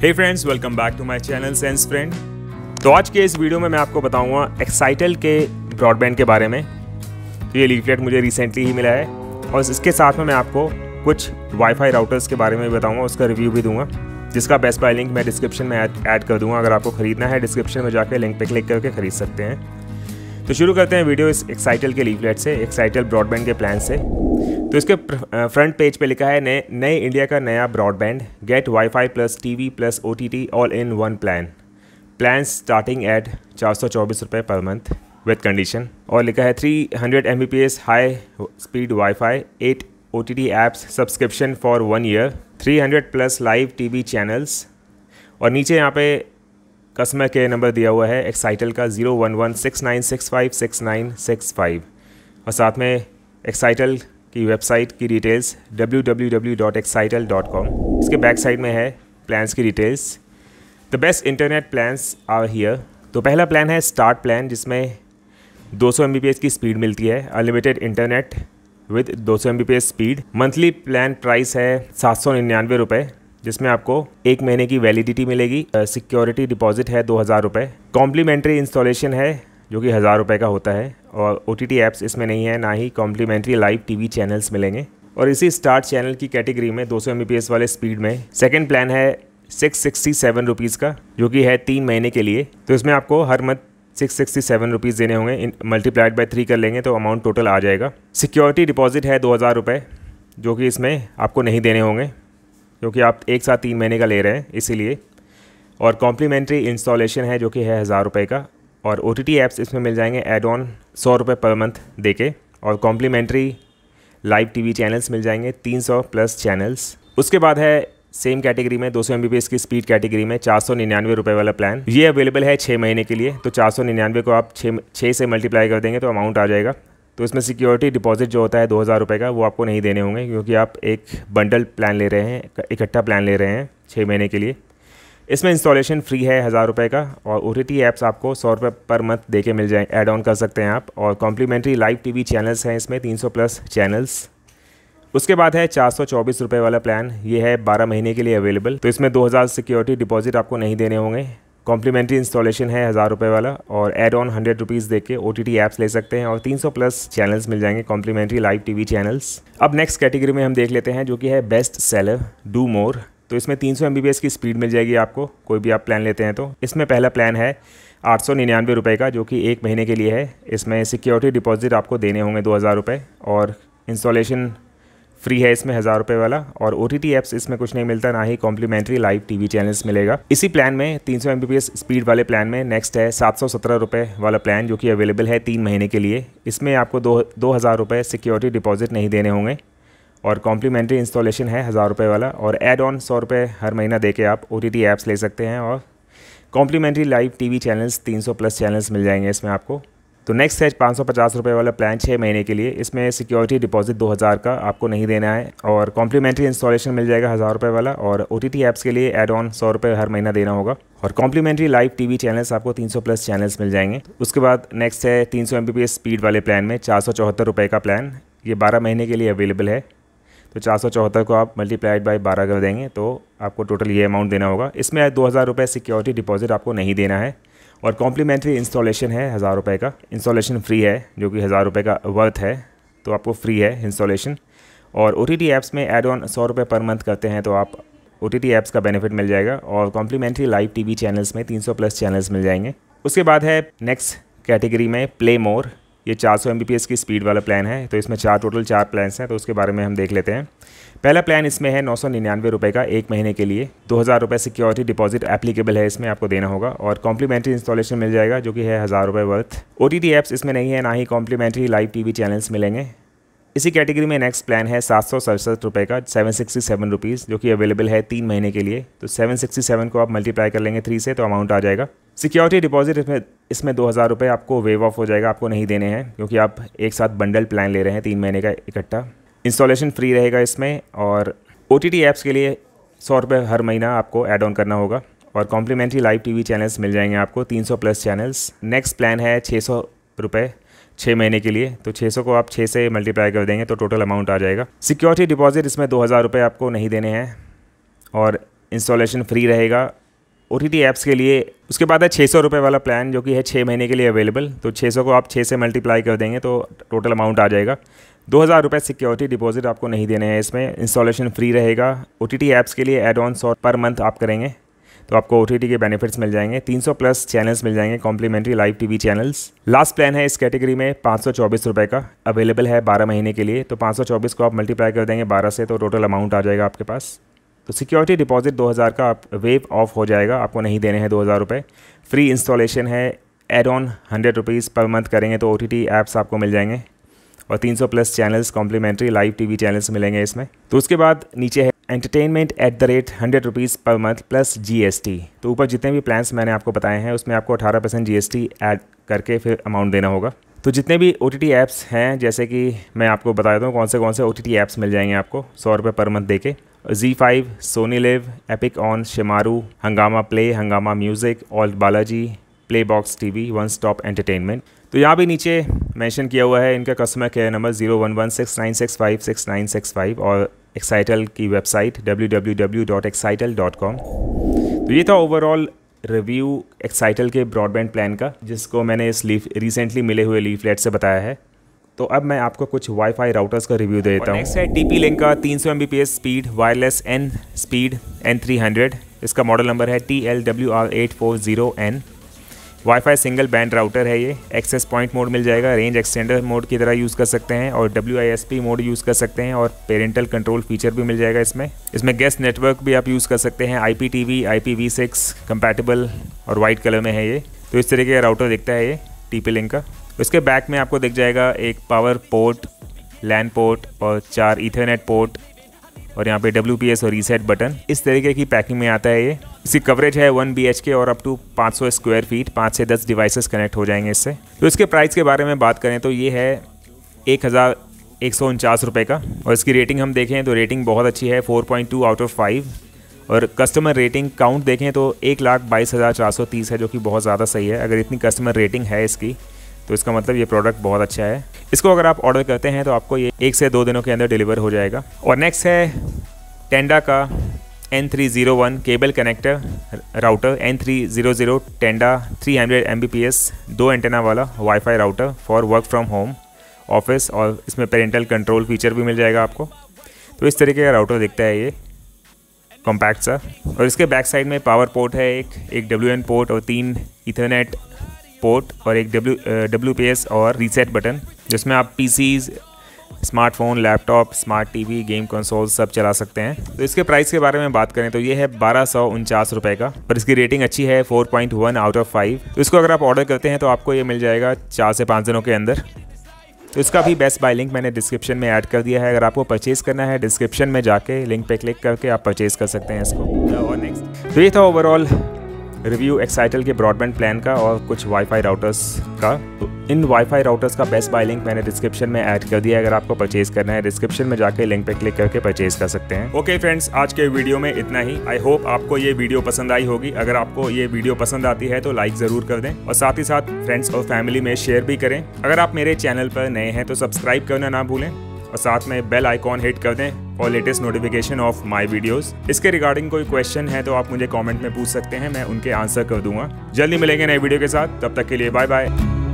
hey friends welcome back to my channel sense friend तो आज के इस वीडियो में मैं आपको बताऊंगा एक्साइटल के ब्रॉडबैंड के बारे में तो ये लीफलेट मुझे रिसेंटली ही मिला है और इसके साथ में मैं आपको कुछ वाईफाई राउटर्स के बारे में भी बताऊँगा उसका रिव्यू भी दूंगा जिसका बेस्ट बाय लिंक मैं डिस्क्रिप्शन में ऐड कर दूंगा अगर आपको खरीदना है डिस्क्रिप्शन में जाकर लिंक पर क्लिक करके खरीद सकते हैं तो शुरू करते हैं वीडियो इस एक्साइटल के लीफलेट से एक्साइटल ब्रॉडबैंड के प्लान से तो इसके फ्रंट पेज पे लिखा है नए नए इंडिया का नया broadband get wifi plus TV plus OTT all in one plan plan starting at चार सौ चौबीस रुपये पर मंथ विथ कंडीशन और लिखा है three hundred M B P S high speed wifi at O T T apps subscription for one year three hundred plus live T V channels और नीचे यहाँ पे कस्टमर केयर नंबर दिया हुआ है एक्साइटल का zero one one six nine six five six nine six five और साथ में एक्साइटल की वेबसाइट की details W W W dot Excitel dot com इसके बैक साइड में है प्लान्स की details the best internet plans are here तो पहला प्लान है स्टार्ट प्लान जिसमें 200 सौ की स्पीड मिलती है अनलिमिटेड इंटरनेट विद 200 सौ स्पीड मंथली प्लान प्राइस है सात सौ निन्यानवे रुपये जिसमें आपको एक महीने की वैलिडिटी मिलेगी सिक्योरिटी डिपॉजिट है दो हज़ार रुपये कॉम्प्लीमेंट्री इंस्टॉलेशन है जो कि हज़ार रुपये का होता है और ओ टी एप्स इसमें नहीं है ना ही कॉम्प्लीमेंट्री लाइव वी चैनल्स मिलेंगे और इसी स्टार चैनल की कैटेगरी में दो सौ वाले स्पीड में सेकेंड प्लान है सिक्स सिक्सटी सेवन रुपीज़ का जो कि है तीन महीने के लिए तो इसमें आपको हर month six sixty seven rupees देने होंगे मल्टीप्लाइड बाई थ्री कर लेंगे तो अमाउंट टोटल आ जाएगा सिक्योरिटी डिपॉजिट है दो हज़ार रुपये जो कि इसमें आपको नहीं देने होंगे क्योंकि आप एक साथ तीन महीने का ले रहे हैं इसीलिए और कॉम्प्लीमेंट्री इंस्टॉलेशन है जो कि है हज़ार रुपये का और ओ टी एप्स इसमें मिल जाएंगे एड ऑन सौ रुपये पर मंथ दे के और कॉम्प्लीमेंट्री लाइव वी चैनल्स मिल जाएंगे तीन सौ प्लस चैनल्स उसके बाद है सेम कैटेगरी में 200 सौ की स्पीड कैटेगरी में चार सौ निन्यानवे रुपये वाला प्लान ये अवेलेबल है छः महीने के लिए तो चार सौ निन्यानवे को आप छः छः से मल्टीप्लाई कर देंगे तो अमाउंट आ जाएगा तो इसमें सिक्योरिटी डिपॉजिट जो होता है दो हज़ार रुपये का वो आपको नहीं देने होंगे क्योंकि आप एक बंडल प्लान ले रहे हैं इकट्ठा प्लान ले रहे हैं छः महीने के लिए इसमें इंस्टॉलेशन फ्री है हज़ार रुपये का और ओ टी एप्स आपको सौ रुपये पर मंथ दे के मिल जाए ऐड ऑन कर सकते हैं आप और complimentary live T V channels हैं इसमें तीन सौ प्लस चैनल्स उसके बाद है चार सौ चौबीस रुपये वाला प्लान ये है बारह महीने के लिए अवेलेबल तो इसमें दो हज़ार सिक्योरिटी डिपॉजिट आपको नहीं देने होंगे कॉम्प्लीमेंट्री इंस्टॉलेशन है हज़ार रुपये वाला और एड ऑन हंड्रेड रुपीज़ देख के ओ टी टी ऐप्स ले सकते हैं और तीन सौ प्लस चैनल्स मिल जाएंगे complimentary live T V channels अब नेक्स्ट कैटेगरी में हम देख लेते हैं जो कि है बेस्ट सेलर डू मोर तो इसमें तीन सौ एम बी बी एस की स्पीड मिल जाएगी आपको कोई भी आप प्लान लेते हैं तो इसमें पहला प्लान है आठ सौ निन्यानवे रुपये का जो कि एक महीने के लिए है इसमें सिक्योरिटी डिपॉजिट आपको देने होंगे दो हज़ार रुपये और इंस्टॉलेशन फ्री है इसमें हज़ार रुपये वाला और ओ टी एप्स इसमें कुछ नहीं मिलता ना ही कॉम्प्लीमेंट्री लाइव टीवी चैनल्स मिलेगा इसी प्लान में 300 सौ स्पीड वाले प्लान में नेक्स्ट है सात सौ सत्रह वाला प्लान जो कि अवेलेबल है तीन महीने के लिए इसमें आपको दो दो हज़ार रुपये सिक्योरिटी डिपॉजिट नहीं देने होंगे और कॉम्प्लीमेंट्री इंस्टॉलेशन है हज़ार रुपये वाला और एड ऑन सौ रुपये हर महीना दे के आप ओ टी एप्स ले सकते हैं और complimentary live T V channels तीन सौ प्लस चैनल्स मिल जाएंगे इसमें आपको तो नेक्स्ट है पाँच सौ पचास रुपये वाला प्लान छः महीने के लिए इसमें सिक्योरिटी डिपॉजिट दो हज़ार का आपको नहीं देना है और कॉम्प्लीमेंट्री इंस्टॉलेशन मिल जाएगा हज़ार रुपये वाला और ओ टी एप्स के लिए एड ऑन सौ रुपये हर महीना देना होगा और कॉम्प्लीमेंट्री लाइव टीवी चैनल्स आपको 300 प्लस चैनल्स मिल जाएंगे उसके बाद नेक्स्ट है तीन सौ स्पीड वाले प्लान में चार सौ का प्लान ये बारह महीने के लिए अवेलेबल है तो चार को आप मल्टीप्लाइड बाई बारह कर देंगे तो आपको टोटल ये अमाउंट देना होगा इसमें दो हज़ार सिक्योरिटी डिपॉजिट आपको नहीं देना है और कॉम्प्लीमेंट्री इंस्टॉलेशन है हज़ार रुपये का इंस्टॉलेशन फ्री है जो कि हज़ार रुपये का वर्थ है तो आपको फ्री है इंस्टॉलेशन और ओ टी ऐप्स में एड ऑन सौ रुपये पर मंथ करते हैं तो आप ओ टी एप्स का बेनिफिट मिल जाएगा और कॉम्प्लीमेंट्री लाइव टी चैनल्स में तीन प्लस चैनल्स मिल जाएंगे उसके बाद है नेक्स्ट कैटेगरी में प्ले मोर ये 400 सौ की स्पीड वाला प्लान है तो इसमें चार टोटल चार प्लान्स हैं तो उसके बारे में हम देख लेते हैं पहला प्लान इसमें है नौ सौ निन्यानवे रुपये का एक महीने के लिए दो हज़ार रुपये सिक्योरिटी डिपॉजिट एप्लीकेबल है इसमें आपको देना होगा और कॉम्प्लीमेंट्री इंस्टॉलेशन मिल जाएगा जो कि है हज़ार रुपये वर्थ ओ टी एप्स इसमें नहीं है ना ही कॉम्प्लीमेंट्री लाइव टी चैनल्स मिलेंगे इसी कैटेगरी में नेक्स्ट प्लान है सात सौ सड़सठ रुपये का सेवन सिक्सटी सेवन रुपीज़ जो कि अवेलेबल है तीन महीने के लिए तो सेवन सिक्सटी सेवन को आप मल्टीप्लाई कर लेंगे थ्री से तो अमाउंट आ जाएगा सिक्योरिटी डिपॉजिट इसमें इसमें दो हज़ार रुपये आपको वेव ऑफ हो जाएगा आपको नहीं देने हैं क्योंकि आप एक साथ बंडल प्लान ले रहे हैं तीन महीने का इकट्ठा इंस्टॉलेशन फ्री रहेगा इसमें और ओ टी के लिए सौ रुपये हर महीना आपको एड ऑन करना होगा और कॉम्प्लीमेंट्री लाइव वी चैनल्स मिल जाएंगे आपको सौ प्लस चैनल्स नेक्स्ट प्लान है छः सौ रुपये छः महीने के लिए तो सौ को आप छः से मल्टीप्लाई कर देंगे तो टोटल अमाउंट आ जाएगा सिक्योरिटी डिपॉजिट इसमें दो हज़ार रुपये आपको नहीं देने हैं और इंस्टॉलेशन फ्री रहेगा ओ टी ऐप्स के लिए उसके बाद है छः सौ रुपये वाला प्लान जो कि है छः महीने के लिए अवेलेबल तो छः सौ को आप छः से मल्टीप्लाई कर देंगे तो टोटल अमाउंट आ जाएगा दो हज़ार रुपये सिक्योरिटी डिपॉजिट आपको नहीं देने हैं इसमें इंस्टॉलेशन फ्री रहेगा ओ टी ऐप्स के लिए एड ऑन सौ पर मंथ आप करेंगे तो आपको ओ के बेनिफिट्स मिल जाएंगे 300 प्लस चैनल्स मिल जाएंगे complimentary live TV channels last plan है इस कैटेगरी में पाँच रुपए का अवेलेबल है 12 महीने के लिए तो पाँच को आप मल्टीप्लाई कर देंगे 12 से तो टोटल अमाउंट आ जाएगा आपके पास तो सिक्योरिटी डिपॉजिट 2000 का आप वेव ऑफ हो जाएगा आपको नहीं देने हैं दो हज़ार रुपये फ्री इंस्टॉलेशन है add on hundred rupees per month करेंगे तो ओ टी ऐप्स आपको मिल जाएंगे और 300 plus channels complimentary live V channels मिलेंगे इसमें तो उसके बाद नीचे है entertainment at the rate hundred rupees per month plus T तो ऊपर जितने भी प्लान्स मैंने आपको बताए हैं उसमें आपको अठारह परसेंट जी ऐड करके फिर अमाउंट देना होगा तो जितने भी ओ टी ऐप्स हैं जैसे कि मैं आपको बता देता हूँ कौन से कौन से ओ टी ऐप्स मिल जाएंगे आपको सौ रुपये पर मंथ दे के Zee five Sony Liv Epic on Shemaroo Hungama play Hungama music alt Balaji play box T V one stop entertainment तो यहाँ भी नीचे मेंशन किया हुआ है इनका customer care number zero one one six nine six five six nine six five और Excitel की website W W W dot Excitel dot com तो ये था ओवरऑल रिव्यू एक्साइटल के ब्रॉडबैंड प्लान का जिसको मैंने इस लीफ रिसेंटली मिले हुए लेट से बताया है तो अब मैं आपको कुछ वाईफाई राउटर्स का रिव्यू देता हूँ नेक्स्ट है टी पी लिंक का तीन सौ M speed wireless N speed N three hundred इसका मॉडल नंबर है T L W R eight four zero N wifi single band router है ये एक्सेस पॉइंट मोड मिल जाएगा रेंज एक्सटेंडर मोड की तरह यूज़ कर सकते हैं और W I S P mode use कर सकते हैं और पेरेंटल कंट्रोल फीचर भी मिल जाएगा इसमें इसमें गेस्ट नेटवर्क भी आप यूज़ कर सकते हैं I P T V I P V six compatible और वाइट कलर में है ये तो इस तरीके का राउटर दिखता है ये टी पी लिंक का उसके बैक में आपको दिख जाएगा एक पावर पोर्ट लैंड पोर्ट और चार इथरनेट पोर्ट और यहाँ पे डब्ल्यू और रीसेट बटन इस तरीके की पैकिंग में आता है ये इसकी कवरेज है वन बी के और अप टू 500 स्क्वायर फीट पाँच से दस डिवाइसेस कनेक्ट हो जाएंगे इससे तो इसके प्राइस के बारे में बात करें तो ये है एक हज़ार एक सौ उनचास रुपये का और इसकी रेटिंग हम देखें तो रेटिंग बहुत अच्छी है 4.2 आउट ऑफ 5 और कस्टमर रेटिंग काउंट देखें तो एक लाख बाईस हज़ार चार सौ तीस है जो कि बहुत ज़्यादा सही है अगर इतनी कस्टमर रेटिंग है इसकी तो इसका मतलब ये प्रोडक्ट बहुत अच्छा है इसको अगर आप ऑर्डर करते हैं तो आपको ये एक से दो दिनों के अंदर डिलीवर हो जाएगा और नेक्स्ट है टेंडा का N three zero one cable connector router N three zero zero Tenda three hundred M B P S दो एंटेना वाला wifi router for work from home office और इसमें पेरेंटल कंट्रोल फीचर भी मिल जाएगा आपको तो इस तरीके का राउटर दिखता है ये कॉम्पैक्ट सा और इसके बैक साइड में पावर पोर्ट है एक एक डब्ल्यू एन पोर्ट और तीन इथरनेट पोर्ट और एक डब्ल्यू डब्ल्यू पी एस और रीसेट बटन जिसमें आप P smartphone laptop smart TV game console सब चला सकते हैं तो इसके प्राइस के बारे में बात करें तो ये है बारह सौ उनचास रुपये का पर इसकी रेटिंग अच्छी है 4.1 आउट ऑफ फाइव तो इसको अगर आप ऑर्डर करते हैं तो आपको ये मिल जाएगा चार से पाँच दिनों के अंदर तो इसका भी बेस्ट बाय लिंक मैंने डिस्क्रिप्शन में ऐड कर दिया है अगर आपको परचेज़ करना है डिस्क्रिप्शन में जाके लिंक पे क्लिक करके आप परचेज़ कर सकते हैं इसको और नेक्स्ट तो ये था ओवरऑल रिव्यू एक्साइटल के ब्रॉडबैंड प्लान का और कुछ वाईफाई राउटर्स का तो इन वाईफाई राउटर्स का बेस्ट बाय लिंक मैंने डिस्क्रिप्शन में ऐड कर दिया है अगर आपको परचेज करना है डिस्क्रिप्शन में जाकर लिंक पे क्लिक करके परचेज कर सकते हैं ओके फ्रेंड्स आज के वीडियो में इतना ही आई होप आपको ये वीडियो पसंद आई होगी अगर आपको ये वीडियो पसंद आती है तो लाइक जरूर कर दें और साथ ही साथ फ्रेंड्स और फैमिली में शेयर भी करें अगर आप मेरे चैनल पर नए हैं तो सब्सक्राइब करना ना भूलें और साथ में बेल आइकॉन हिट कर दें और latest notification of my videos इसके रिगार्डिंग कोई क्वेश्चन है तो आप मुझे कॉमेंट में पूछ सकते हैं मैं उनके आंसर कर दूंगा जल्दी मिलेंगे नए वीडियो के साथ तब तक के लिए बाय बाय